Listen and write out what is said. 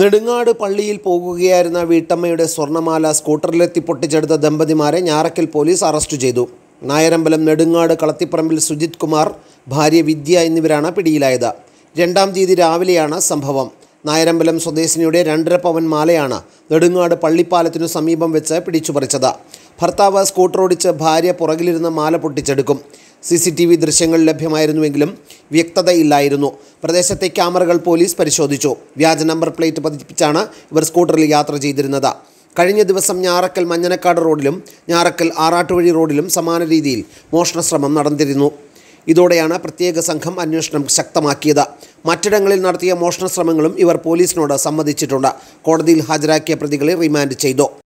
നെടുങ്ങാട് പള്ളിയിൽ പോകുകയായിരുന്ന വീട്ടമ്മയുടെ സ്വർണ്ണമാല സ്കൂട്ടറിലെത്തി പൊട്ടിച്ചെടുത്ത ദമ്പതിമാരെ ഞാറക്കൽ പോലീസ് അറസ്റ്റ് ചെയ്തു നായരമ്പലം നെടുങ്ങാട് കളത്തിപ്പറമ്പിൽ സുജിത് കുമാർ ഭാര്യ വിദ്യ എന്നിവരാണ് പിടിയിലായത് രണ്ടാം തീയതി രാവിലെയാണ് സംഭവം നായരമ്പലം സ്വദേശിനിയുടെ രണ്ടര പവൻ മാലയാണ് നെടുങ്ങാട് പള്ളിപ്പാലത്തിനു സമീപം വെച്ച് പിടിച്ചുപറിച്ചത് ഭർത്താവ് ഓടിച്ച് ഭാര്യ പുറകിലിരുന്ന മാല പൊട്ടിച്ചെടുക്കും സി സി ടി വി ദൃശ്യങ്ങൾ ലഭ്യമായിരുന്നുവെങ്കിലും വ്യക്തതയില്ലായിരുന്നു പ്രദേശത്തെ ക്യാമറകൾ പോലീസ് പരിശോധിച്ചു വ്യാജ നമ്പർ പ്ലേറ്റ് പതിപ്പിച്ചാണ് ഇവർ സ്കൂട്ടറിൽ യാത്ര ചെയ്തിരുന്നത് കഴിഞ്ഞ ദിവസം ഞാറക്കൽ മഞ്ഞനക്കാട് റോഡിലും ഞാറക്കൽ ആറാട്ടുവഴി റോഡിലും സമാന രീതിയിൽ മോഷണശ്രമം നടന്നിരുന്നു ഇതോടെയാണ് പ്രത്യേക സംഘം അന്വേഷണം ശക്തമാക്കിയത് മറ്റിടങ്ങളിൽ നടത്തിയ മോഷണശ്രമങ്ങളും ഇവർ പോലീസിനോട് സമ്മതിച്ചിട്ടുണ്ട് കോടതിയിൽ ഹാജരാക്കിയ പ്രതികളെ റിമാൻഡ് ചെയ്തു